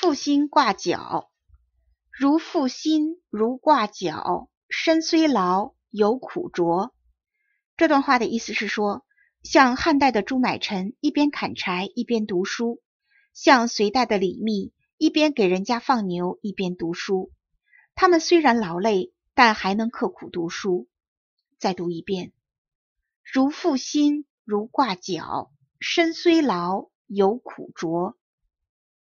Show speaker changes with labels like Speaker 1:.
Speaker 1: 负心挂角，如负心如挂角，身虽劳，犹苦卓。这段话的意思是说，像汉代的朱买臣一边砍柴一边读书，像隋代的李密一边给人家放牛一边读书。他们虽然劳累，但还能刻苦读书。再读一遍：如负心如挂角，身虽劳，犹苦卓。